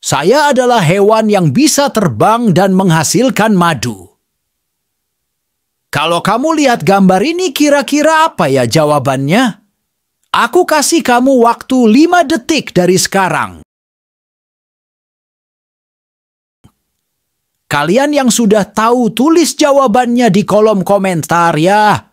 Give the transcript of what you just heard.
Saya adalah hewan yang bisa terbang dan menghasilkan madu. Kalau kamu lihat gambar ini kira-kira apa ya jawabannya? Aku kasih kamu waktu 5 detik dari sekarang. Kalian yang sudah tahu tulis jawabannya di kolom komentar ya.